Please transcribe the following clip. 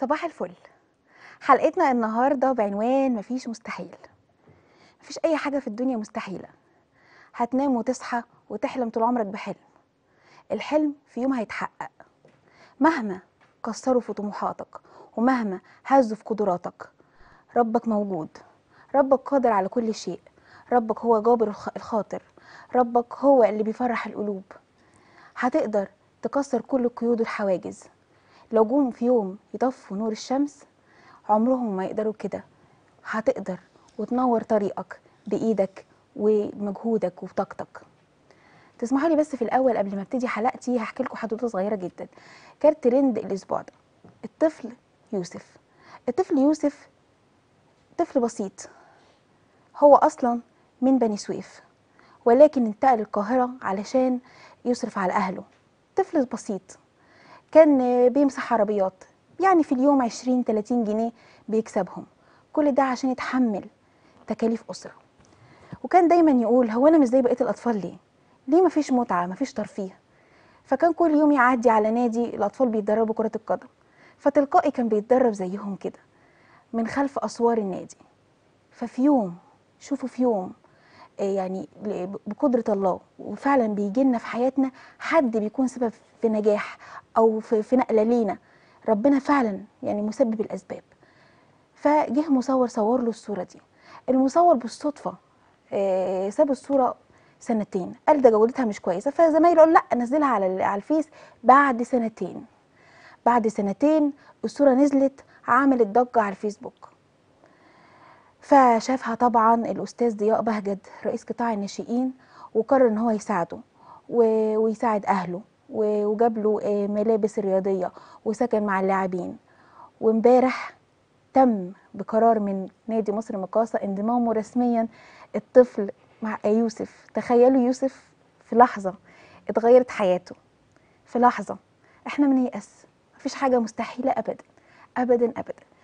صباح الفل حلقتنا النهارده بعنوان مفيش مستحيل مفيش اي حاجه في الدنيا مستحيله هتنام وتصحى وتحلم طول عمرك بحلم الحلم في يوم هيتحقق مهما كسروا في طموحاتك ومهما هزوا في قدراتك ربك موجود ربك قادر على كل شيء ربك هو جابر الخاطر ربك هو اللي بيفرح القلوب هتقدر تكسر كل القيود والحواجز لو جم في يوم يطفوا نور الشمس عمرهم ما يقدروا كده هتقدر وتنور طريقك بايدك ومجهودك وبطاقتك تسمحوا لي بس في الاول قبل ما ابتدي حلقتي هحكي لكم حدوته صغيره جدا كان ترند الاسبوع ده الطفل يوسف الطفل يوسف طفل بسيط هو اصلا من بني سويف ولكن انتقل القاهره علشان يصرف على اهله طفل بسيط كان بيمسح عربيات يعني في اليوم 20 30 جنيه بيكسبهم كل ده عشان يتحمل تكاليف اسره وكان دايما يقول هو انا مش زي بقيه الاطفال ليه ليه مفيش متعه مفيش ترفيه فكان كل يوم يعدي على نادي الاطفال بيتدربوا كره القدم فتلقائي كان بيتدرب زيهم كده من خلف اسوار النادي ففي يوم شوفوا في يوم يعني بقدرة الله وفعلا بيجي لنا في حياتنا حد بيكون سبب في نجاح أو في, في نقلة لينا ربنا فعلا يعني مسبب الأسباب فجه مصور صور له الصورة دي المصور بالصدفة آه، ساب الصورة سنتين قال ده جودتها مش كويسة فزمايله قال لا نزلها على على الفيس بعد سنتين بعد سنتين الصورة نزلت عملت ضجة على الفيسبوك فشافها طبعا الأستاذ ضياء بهجت رئيس قطاع الناشئين وقرر إن هو يساعده ويساعد أهله وجاب له آه، ملابس رياضية وسكن مع اللاعبين وامبارح تم بقرار من نادي مصر مقاصة انضمامه رسميا الطفل مع يوسف تخيلوا يوسف في لحظة اتغيرت حياته في لحظة احنا من يأس مفيش حاجة مستحيلة أبدا أبدا أبدا